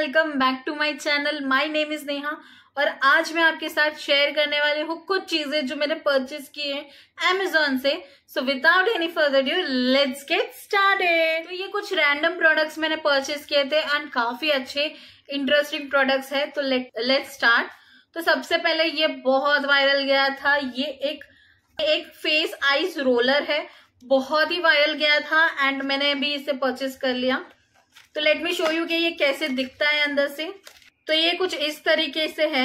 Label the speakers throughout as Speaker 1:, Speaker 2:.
Speaker 1: Welcome back to my channel my name is Neha और आज मैं आपके साथ शेयर करने वाली हूँ कुछ चीज़ें जो मैंने परचेज की है एमेजोन से so without any further ado let's get started तो ये कुछ रैंडम प्रोडक्ट्स मैंने परचेज किए थे एंड काफ़ी अच्छे इंटरेस्टिंग प्रोडक्ट्स है तो लेट्स स्टार्ट तो सबसे पहले ये बहुत वायरल गया था ये एक एक फेस आइस रोलर है बहुत ही वायरल गया था एंड मैंने भी इसे परचेज कर लिया तो लेट मी शो यू कि ये कैसे दिखता है अंदर से तो ये कुछ इस तरीके से है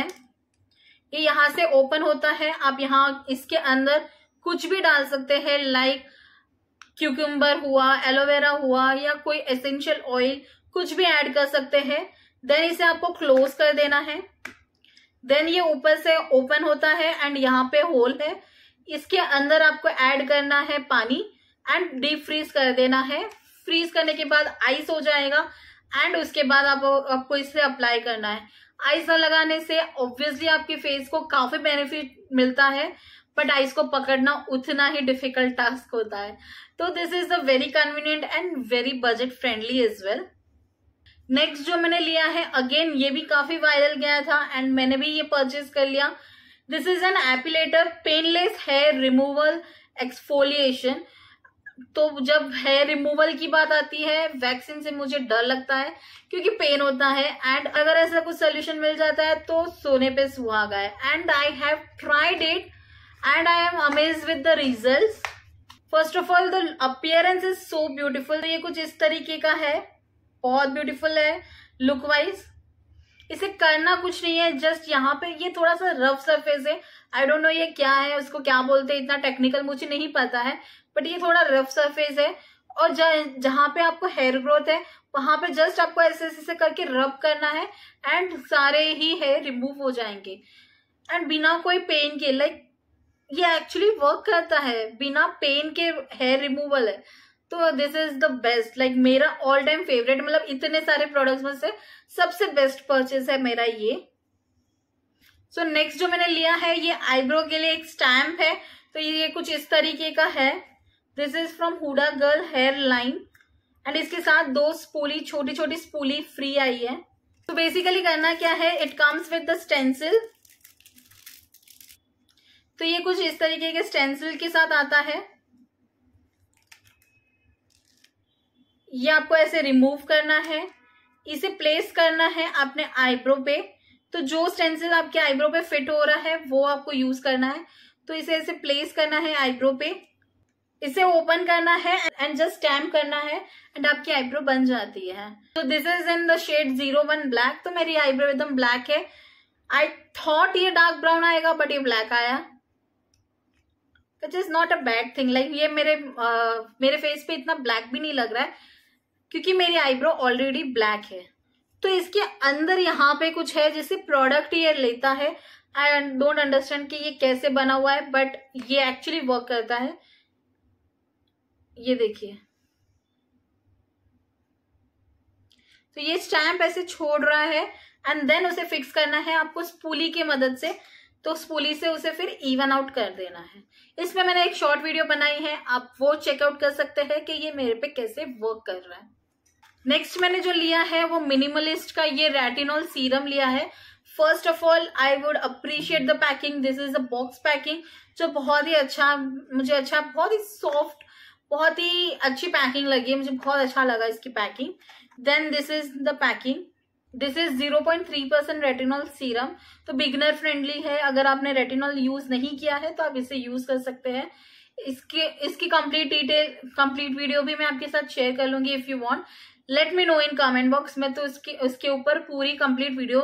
Speaker 1: ये यहां से ओपन होता है आप यहाँ इसके अंदर कुछ भी डाल सकते हैं लाइक क्यूक्यूम्बर हुआ एलोवेरा हुआ या कोई एसेंशियल ऑयल कुछ भी ऐड कर सकते हैं देन इसे आपको क्लोज कर देना है देन ये ऊपर से ओपन होता है एंड यहाँ पे होल है इसके अंदर आपको ऐड करना है पानी एंड डीप फ्रीज कर देना है फ्रीज करने के बाद आइस हो जाएगा एंड उसके बाद आप आपको इसे अप्लाई करना है आइस लगाने से ऑब्वियसली आपके फेस को काफी बेनिफिट मिलता है बट आइस को पकड़ना उतना ही डिफिकल्ट टास्क होता है तो this is a very convenient and very budget friendly as well next जो मैंने लिया है अगेन ये भी काफी वायरल गया था एंड मैंने भी ये परचेज कर लिया this is an epilator painless hair removal exfoliation तो जब हेयर रिमूवल की बात आती है वैक्सीन से मुझे डर लगता है क्योंकि पेन होता है एंड अगर ऐसा कुछ सोल्यूशन मिल जाता है तो सोने पे सुहागा है and I have tried it and I am amazed with the result first of all the appearance is so beautiful ये कुछ इस तरीके का है बहुत ब्यूटीफुल है लुक वाइज इसे करना कुछ नहीं है जस्ट यहाँ पे ये थोड़ा सा रफ सरफेस है आई डोंट नो ये क्या है उसको क्या बोलते हैं इतना टेक्निकल मुझे नहीं पता है बट ये थोड़ा रफ सरफेस है और जहाँ पे आपको हेयर ग्रोथ है वहां पे जस्ट आपको ऐसे ऐसे करके रब करना है एंड सारे ही हेयर रिमूव हो जाएंगे एंड बिना कोई पेन के लाइक ये एक्चुअली वर्क करता है बिना पेन के हेयर रिमूवल है तो this is the best like मेरा ऑल टाइम फेवरेट मतलब इतने सारे प्रोडक्ट्स में से सबसे बेस्ट परचेज है मेरा ये सो so, नेक्स्ट जो मैंने लिया है ये आईब्रो के लिए एक स्टैम्प है तो ये कुछ इस तरीके का है this is from Huda Girl hair line and इसके साथ दो स्पूली छोटी छोटी स्पूली फ्री आई है तो so, बेसिकली करना क्या है it comes with the stencil तो ये कुछ इस तरीके के स्टेंसिल के साथ आता है ये आपको ऐसे रिमूव करना है इसे प्लेस करना है अपने आईब्रो पे तो जो स्टेंसिल आपके आईब्रो पे फिट हो रहा है वो आपको यूज करना है तो इसे ऐसे प्लेस करना है आईब्रो पे इसे ओपन करना है एंड जस्ट स्टैम्प करना है एंड आपकी आईब्रो बन जाती है तो this is in the shade zero one black तो मेरी आईब्रो एकदम ब्लैक है आई थॉट ये डार्क ब्राउन आएगा बट ये ब्लैक आया which is not a bad thing like ये मेरे uh, मेरे फेस पे इतना ब्लैक भी नहीं लग रहा है क्योंकि मेरी आईब्रो ऑलरेडी ब्लैक है तो इसके अंदर यहाँ पे कुछ है जैसे प्रोडक्ट ये लेता है आई डोंट अंडरस्टैंड कि ये कैसे बना हुआ है बट ये एक्चुअली वर्क करता है ये देखिए तो ये स्टैम्प ऐसे छोड़ रहा है एंड देन उसे फिक्स करना है आपको स्पूली की मदद से तो स्पूली से उसे फिर इवन आउट कर देना है इसमें मैंने एक शॉर्ट वीडियो बनाई है आप वो चेकआउट कर सकते हैं कि ये मेरे पे कैसे वर्क कर रहा है नेक्स्ट मैंने जो लिया है वो मिनिमलिस्ट का ये रेटिनोल सीरम लिया है first of all I would appreciate the packing this is a box packing जो बहुत ही अच्छा मुझे अच्छा बहुत ही सॉफ्ट बहुत ही अच्छी पैकिंग लगी है मुझे बहुत अच्छा लगा इसकी packing then this is the packing this is 0.3 percent retinol serum तो बिगनर फ्रेंडली है अगर आपने रेटिनॉल यूज नहीं किया है तो आप इसे यूज कर सकते हैं इसके इसकी कंप्लीट डिटेल कंप्लीट वीडियो भी मैं आपके साथ शेयर कर लूंगी if you want let me know in comment box मैं तो उसके उसके ऊपर पूरी कंप्लीट वीडियो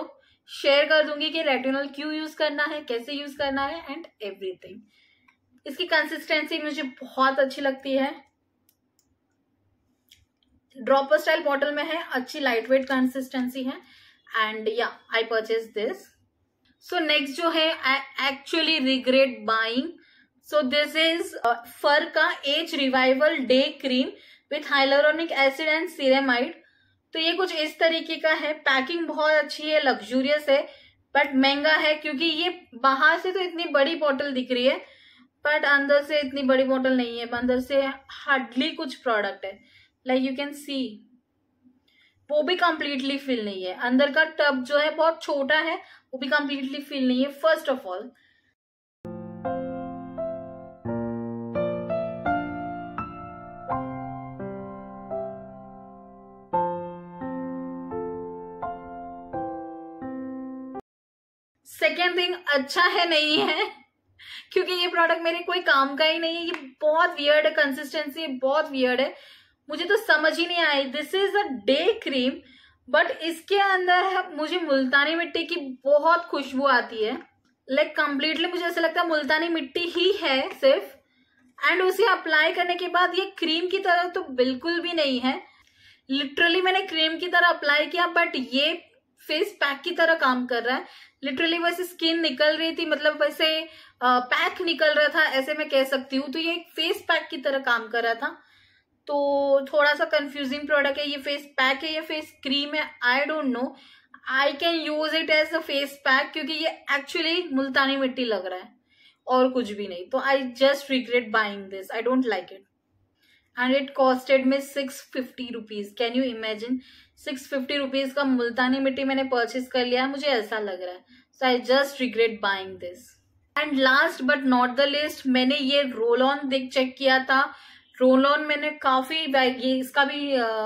Speaker 1: शेयर कर दूंगी कि रेटिनल क्यों यूज करना है कैसे यूज करना है एंड एवरीथिंग इसकी कंसिस्टेंसी मुझे बहुत अच्छी लगती है ड्रॉपर स्टाइल बॉटल में है अच्छी लाइट वेट कंसिस्टेंसी है एंड या I purchase this so next जो है I actually regret buying so this is फर का age revival day cream with hyaluronic acid and ceramide तो ये कुछ इस तरीके का है पैकिंग बहुत अच्छी है लग्जूरियस है बट महंगा है क्योंकि ये बाहर से तो इतनी बड़ी बॉटल दिख रही है बट अंदर से इतनी बड़ी बॉटल नहीं है अंदर से हार्डली कुछ प्रोडक्ट है लाइक यू कैन सी वो भी कंप्लीटली फिल नहीं है अंदर का टब जो है बहुत छोटा है वो भी कंप्लीटली फिल नहीं है first of all second thing अच्छा है नहीं है क्योंकि ये प्रोडक्ट मेरे कोई काम का ही नहीं है ये बहुत वियर्ड है कंसिस्टेंसी बहुत वियर्ड है मुझे तो समझ ही नहीं आई this is a day cream but इसके अंदर मुझे मुल्तानी मिट्टी की बहुत खुशबू आती है लाइक like कंप्लीटली मुझे ऐसा लगता है मुल्तानी मिट्टी ही है सिर्फ एंड उसे अप्लाई करने के बाद ये क्रीम की तरह तो बिल्कुल भी नहीं है लिटरली मैंने क्रीम की तरह अप्लाई किया बट ये फेस पैक की तरह काम कर रहा है लिटरली वैसे स्किन निकल रही थी मतलब वैसे पैक निकल रहा था ऐसे मैं कह सकती हूँ तो ये एक फेस पैक की तरह काम कर रहा था तो थोड़ा सा कंफ्यूजिंग प्रोडक्ट है ये फेस पैक है या फेस क्रीम है I don't know I can use it as a face pack क्योंकि ये एक्चुअली मुल्तानी मिट्टी लग रहा है और कुछ भी नहीं तो I just regret buying this I don't like it and it costed me six fifty rupees can you imagine six fifty rupees का मुल्तानी मिट्टी मैंने परचेज कर लिया मुझे ऐसा लग रहा है so I just regret buying this and last but not the least मैंने ये रोल ऑन देख चेक किया था रोल ऑन मैंने काफी ये इसका भी आ,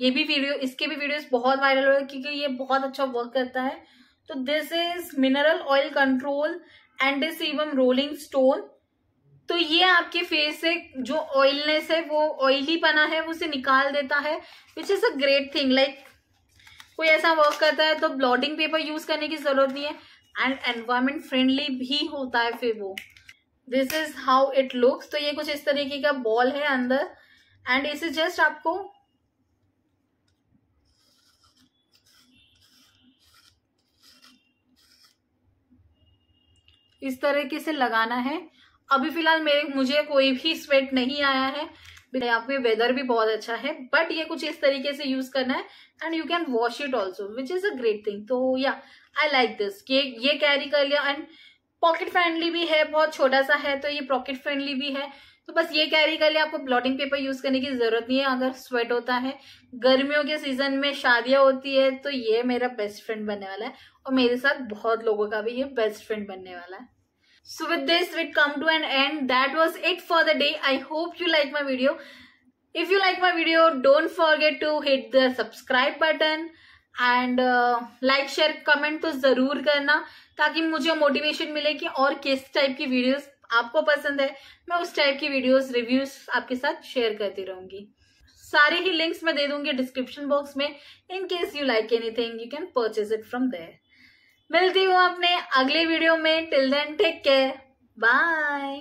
Speaker 1: ये भी वीडियो इसके भी वीडियोस बहुत वायरल हुए क्योंकि ये बहुत अच्छा वर्क करता है तो this is mineral oil control and this even rolling stone तो ये आपके फेस से जो ऑयलनेस है वो ऑयली पना है वो उसे निकाल देता है which is a great thing like कोई ऐसा वर्क करता है तो ब्लॉडिंग पेपर यूज़ करने की ज़रूरत नहीं है एंड एनवायरमेंट फ्रेंडली भी होता है फिर वो this is how it looks तो ये कुछ इस तरीके का बॉल है अंदर एंड इसे जस्ट आपको इस तरीके से लगाना है अभी फिलहाल मेरे मुझे कोई भी स्वेट नहीं आया है यहाँ पे वेदर भी बहुत अच्छा है बट ये कुछ इस तरीके से यूज करना है and you can wash it also which is a great thing तो या आई लाइक दिस ये ये कैरी कर लिया एंड पॉकेट फ्रेंडली भी है बहुत छोटा सा है तो ये पॉकेट फ्रेंडली भी है तो बस ये कैरी कर लिया आपको ब्लॉटिंग पेपर यूज करने की जरूरत नहीं है अगर स्वेट होता है गर्मियों के सीजन में शादियां होती है तो ये मेरा बेस्ट फ्रेंड बनने वाला है और मेरे साथ बहुत लोगों का भी ये बेस्ट फ्रेंड बनने वाला है So with this, we come to an end. That was it for the day. I hope you like my video. If you like my video, don't forget to hit the subscribe button and like share comment तो ज़रूर करना ताकि मुझे motivation मिले कि और किस type की वीडियोस आपको पसंद है मैं उस टाइप की वीडियोस रिव्यूज आपके साथ शेयर करती रहूंगी सारे ही लिंक्स मैं दे दूंगी डिस्क्रिप्शन बॉक्स में in case you like anything you can purchase it from there मिलती हूँ अपने अगले वीडियो में till then take care bye